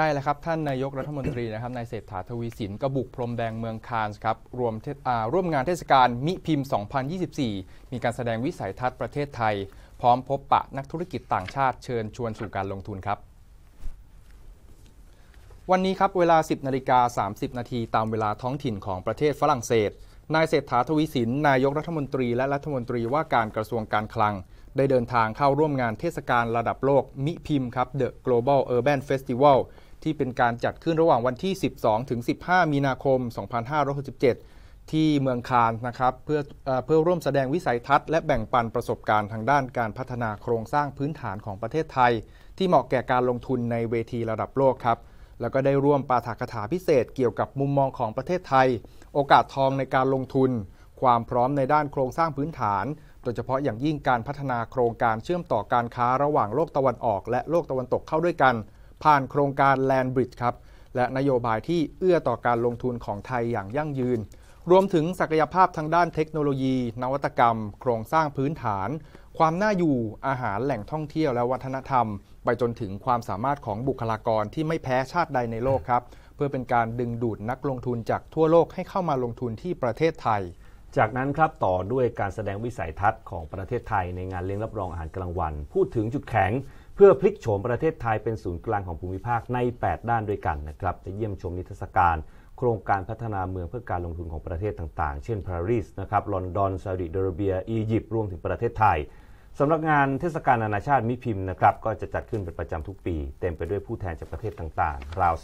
ใช่แล้วครับ ท่านนายกรัฐมนตรีนะครับนายเศรษฐาทวีสินกบุกพรมแดงเมืองคานส์ครับรวมร่วมงานเทศกาลมิพิมพ์ 2024 มีการแสดงวิสัยทัศน์ประเทศไทย พร้อมพบปะนักธุรกิจต่างชาติเชิญชวนสู่การลงทุนครับ วันนี้ครับเวลา 10นาฬิกา30 นาทีตามเวลาท้องถิ่นของประเทศฝรั่งเศสนายเศรษฐาทวีสินนายกรัฐมนตรีและรัฐมนตรีว่าการกระทรวงการคลัง ได้เดินทางเข้าร่วมงานเทศกาลระดับโลก มิพิมพ์ครับ The Global Urban Festival ที่เป็นการจัดขึ้นระหว่างวันที่ 12 ถึง 15 มีนาคม 2567 ที่เมืองคานนะครับเพื่อเพื่อร่วมแสดงวิสัยทัศน์และแบ่งปันประสบการณ์ทางด้านการพัฒนาโครงสร้างพื้นฐานของประเทศไทย ที่เหมาะแก่การลงทุนในเวทีระดับโลกครับแล้วก็ได้ร่วมปาฐกถาพิเศษเกี่ยวกับมุมมองของประเทศไทย โอกาสทองในการลงทุน ความพร้อมในด้านโครงสร้างพื้นฐาน โดยเฉพาะอย่างยิ่งการพัฒนาโครงการเชื่อมต่อการค้าระหว่างโลกตะวันออก และโลกตะวันตกเข้าด้วยกันผ่านโครงการแลนบริดจ์ครับและนโยบายที่เอื้อต่อการลงทุนของไทยอย่างยั่งยืน รวมถึงศักยภาพทางด้านเทคโนโลยี นวัตกรรม โครงสร้างพื้นฐาน ความน่าอยู่อาหารแหล่งท่องเที่ยวและวัฒนธรรม ไปจนถึงความสามารถของบุคลากรที่ไม่แพ้ชาติใดในโลกครับ เพื่อเป็นการดึงดูดนักลงทุนจากทั่วโลกให้เข้ามาลงทุนที่ประเทศไทย จากนั้นครับต่อด้วยการแสดงวิสัยทัศน์ของประเทศไทย ในงานเลี้ยงรับรองอาหารกลางวัน พูดถึงจุดแข็งเพื่อพลิกโฉมประเทศไทยเป็นศูนย์กลางของภูมิภาคใน 8 ด้านด้วยกันนะครับจะเยี่ยมชมนิทรรศการ โครงการพัฒนาเมืองเพื่อการลงทุนของประเทศต่างๆ เช่น ปารีส นะครับ ลอนดอน ซาอุดิอาระเบีย อียิปต์ รวมถึงประเทศไทยสำนักงานเทศกาลนานาชาติมิพิมพ์นะครับก็จะจัดขึ้นเป็นประจำทุกปี เต็มไปด้วยผู้แทนจากประเทศต่างๆ ราว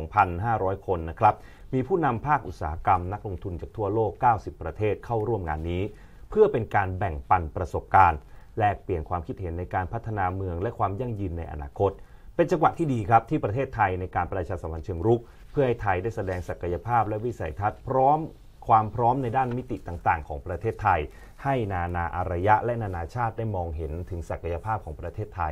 22,500 คนนะครับมีผู้นำภาคอุตสาหกรรมนักลงทุนจากทั่วโลก 90 ประเทศเข้าร่วมงานนี้ เพื่อเป็นการแบ่งปันประสบการณ์แลกเปลี่ยนความคิดเห็นในการพัฒนาเมืองและความยั่งยืนในอนาคต เป็นจังหวะที่ดีครับที่ประเทศไทยในการประชาสัมพันธ์เชิงรุกเพื่อให้ไทยได้แสดงศักยภาพและวิสัยทัศน์พร้อมความพร้อมในด้านมิติต่างๆของประเทศไทย ให้นานาอารยะและนานาชาติได้มองเห็นถึงศักยภาพของประเทศไทย